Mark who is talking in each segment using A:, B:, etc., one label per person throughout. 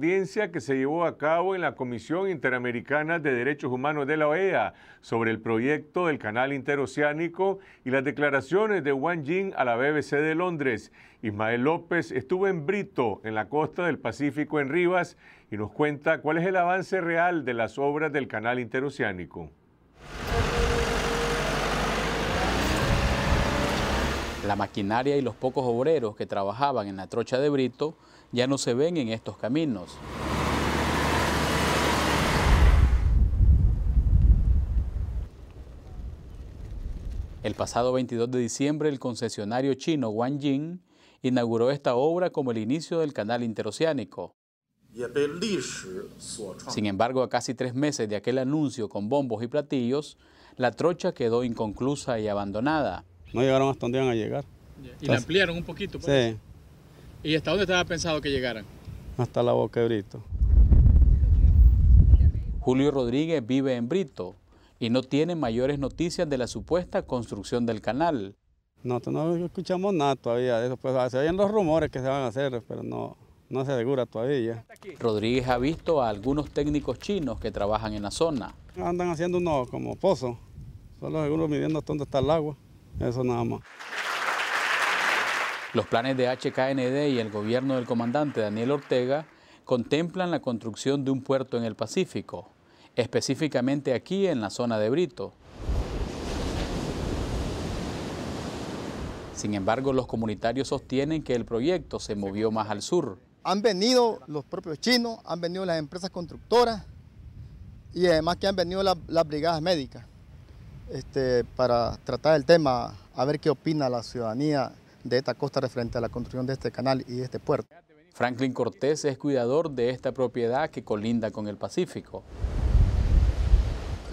A: que se llevó a cabo en la Comisión Interamericana de Derechos Humanos de la OEA sobre el proyecto del canal interoceánico y las declaraciones de Wang Jing a la BBC de Londres. Ismael López estuvo en Brito, en la costa del Pacífico, en Rivas, y nos cuenta cuál es el avance real de las obras del canal interoceánico.
B: La maquinaria y los pocos obreros que trabajaban en la trocha de Brito ya no se ven en estos caminos. El pasado 22 de diciembre, el concesionario chino Wang Jing inauguró esta obra como el inicio del canal interoceánico. Sin embargo, a casi tres meses de aquel anuncio con bombos y platillos, la trocha quedó inconclusa y abandonada.
C: No llegaron hasta donde iban a llegar. Y la
B: ampliaron un poquito. Por pues. sí. ¿Y hasta dónde estaba pensado que llegaran? Hasta la boca de Brito. Julio Rodríguez vive en Brito y no tiene mayores noticias de la supuesta construcción del canal.
A: No, no escuchamos nada todavía de eso. Pues, ah, se oyen los rumores que se van a hacer, pero no, no se asegura todavía.
B: Rodríguez ha visto a algunos técnicos chinos que trabajan en la zona.
A: Andan haciendo unos como pozos, solo algunos midiendo hasta dónde está el agua. Eso nada más.
B: Los planes de HKND y el gobierno del comandante Daniel Ortega contemplan la construcción de un puerto en el Pacífico, específicamente aquí en la zona de Brito. Sin embargo, los comunitarios sostienen que el proyecto se movió más al sur.
C: Han venido los propios chinos, han venido las empresas constructoras y además que han venido las, las brigadas médicas. Este, para tratar el tema, a ver qué opina la ciudadanía de esta costa referente a la construcción de este canal y de este puerto.
B: Franklin Cortés es cuidador de esta propiedad que colinda con el Pacífico.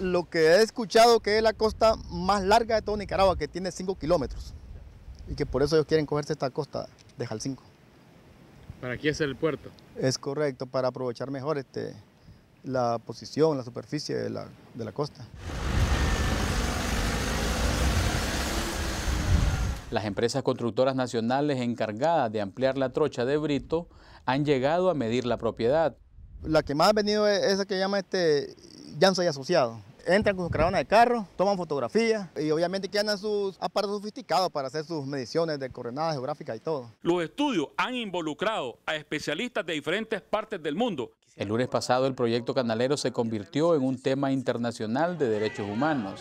C: Lo que he escuchado que es la costa más larga de todo Nicaragua, que tiene 5 kilómetros, y que por eso ellos quieren cogerse esta costa de Jalcinco.
B: ¿Para qué es el puerto?
C: Es correcto, para aprovechar mejor este, la posición, la superficie de la costa. Las empresas
B: constructoras nacionales encargadas de ampliar la trocha de Brito han llegado a medir la
C: propiedad. La que más ha venido es esa que llama este no y Asociado. Entran con su caravana de carro, toman fotografías y obviamente quedan sus aparatos sofisticados para hacer sus mediciones de coordenadas geográficas y todo.
B: Los estudios han involucrado a especialistas de diferentes partes del mundo. El lunes pasado el proyecto canalero se convirtió en un tema internacional de derechos humanos.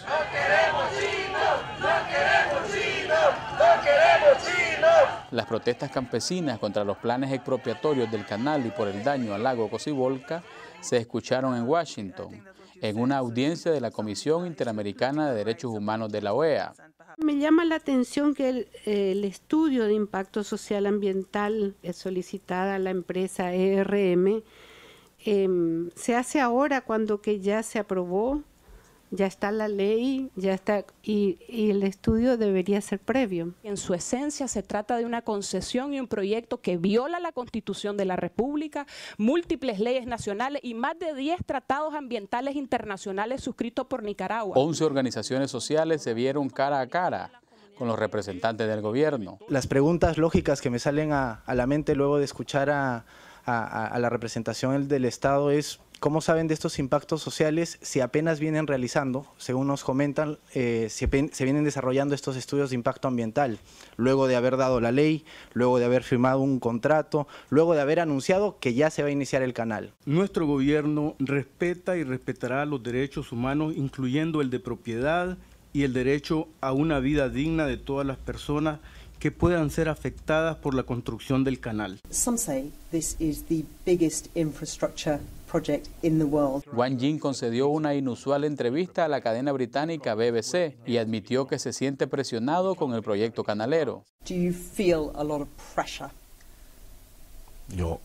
B: Las protestas campesinas contra los planes expropiatorios del canal y por el daño al lago Cosivolca se escucharon en Washington, en una audiencia de la Comisión Interamericana de Derechos Humanos de la OEA. Me llama la atención que el, estudio de impacto social ambiental solicitada a la empresa ERM se hace ahora cuando que ya se aprobó ya está la ley, ya está, y, el estudio debería ser previo. En su esencia se trata de una concesión y un proyecto que viola la Constitución de la República, múltiples leyes nacionales y más de 10 tratados ambientales internacionales suscritos por Nicaragua. 11 organizaciones sociales se vieron cara a cara con los representantes del gobierno.
C: Las preguntas lógicas que me salen a, la mente luego de escuchar a, a la representación del Estado es ¿Cómo saben de estos impactos sociales si apenas vienen realizando, según nos comentan, eh, se, vienen desarrollando estos estudios de impacto ambiental, luego de haber dado la ley, luego de haber firmado un contrato, luego de haber anunciado que ya se va a iniciar el canal?
B: Nuestro gobierno respeta y respetará los derechos humanos, incluyendo
C: el de propiedad y el derecho a una vida digna de todas las personas que puedan ser afectadas por la construcción del canal.
A: Some say this is the biggest infrastructure project in the world.
B: Wang Jin concedió una inusual entrevista a la cadena británica BBC y admitió que se siente presionado con el proyecto canalero.
A: Do you feel a lot of pressure? Yo.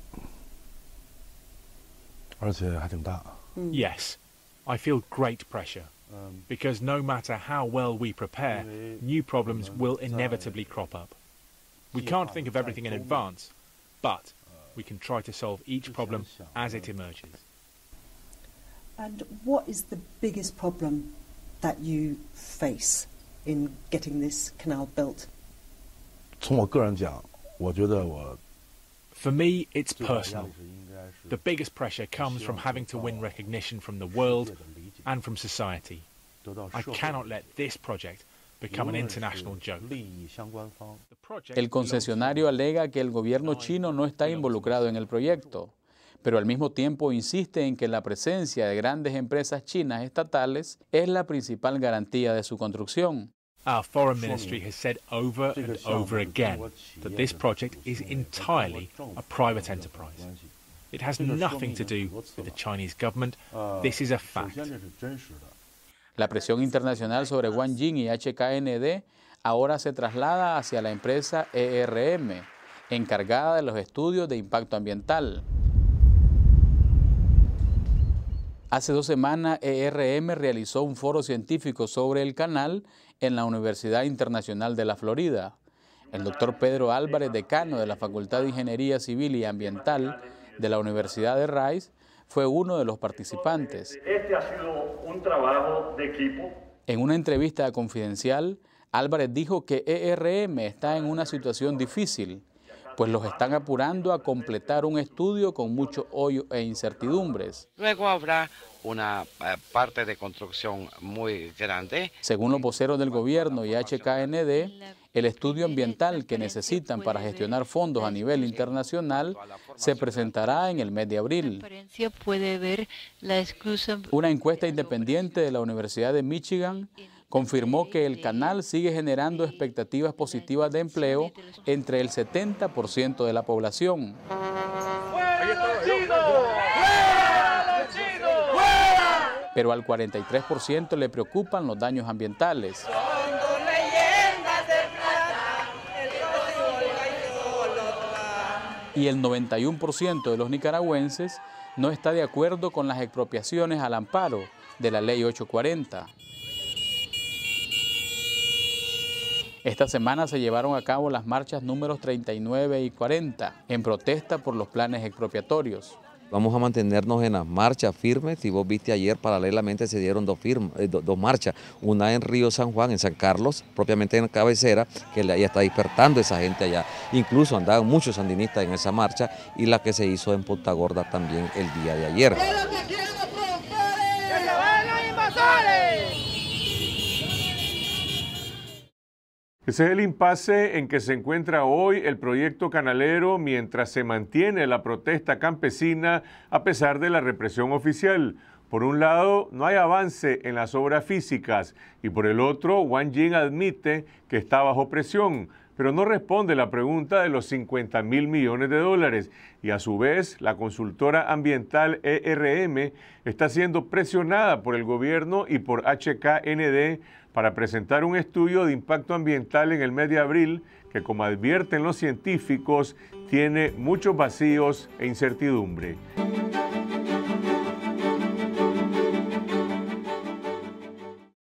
A: Mm. Yes, I feel great pressure. um, because no matter how well we prepare, new problems will inevitably crop up. We can't think of everything in advance, but uh, we can try to solve each problem as it emerges. And what is the biggest problem that you face in getting this canal built?
C: for
A: me, it's personal. The biggest pressure comes from having to win recognition from the world and from society. I cannot let this project become an international joke.
B: El concesionario alega que el gobierno chino no está involucrado en el proyecto, pero al mismo tiempo insiste en que la presencia de grandes empresas chinas estatales es la principal garantía de su construcción.
A: Our ministry has said over and over again that this project is entirely a private enterprise. It has nothing to do with the Chinese government. Ah, This is a fact.
B: La presión internacional sobre Wang Jing y HKND ahora se traslada hacia la empresa ERM, encargada de los estudios de impacto ambiental. Hace dos semanas, ERM realizó un foro científico sobre el canal en la Universidad Internacional de la Florida. El doctor Pedro Álvarez, decano de la Facultad de Ingeniería Civil y Ambiental, de la Universidad de Rice fue uno de los participantes.
A: Este ha sido un trabajo de equipo.
B: En una entrevista Confidencial, Álvarez dijo que ERM está en una situación difícil pues los están apurando a completar un estudio con mucho hoyo e incertidumbres.
C: Luego habrá una eh, parte de construcción muy grande.
B: Según los voceros del gobierno y HKND, el estudio ambiental que necesitan para gestionar fondos a nivel internacional se presentará en el mes de abril. Una encuesta independiente de la Universidad de Michigan confirmó que el canal sigue generando expectativas positivas de empleo entre el 70% de la población. Pero al 43% le preocupan los daños ambientales. Y el 91% de los nicaragüenses no está de acuerdo con las expropiaciones al amparo de la Ley 840. Esta semana se llevaron a cabo las marchas números 39 y 40 en protesta por los planes expropiatorios. Vamos a mantenernos en las marchas firmes. Si vos viste ayer, paralelamente se dieron dos, eh, dos marchas. Una en Río San Juan, en San Carlos, propiamente en cabecera, que ahí está despertando esa gente allá. Incluso andaban muchos sandinistas en esa marcha y la que se hizo en Punta Gorda
A: también el día de ayer. Ese es el impasse en que se encuentra hoy el proyecto canalero mientras se mantiene la protesta campesina a pesar de la represión oficial. Por un lado, no hay avance en las obras físicas y por el otro, Wang Jing admite que está bajo presión pero no responde la pregunta de los 50 mil millones de dólares y a su vez la consultora ambiental ERM está siendo presionada por el gobierno y por HKND para presentar un estudio de impacto ambiental en el mes de abril que, como advierten los científicos, tiene muchos vacíos e incertidumbre.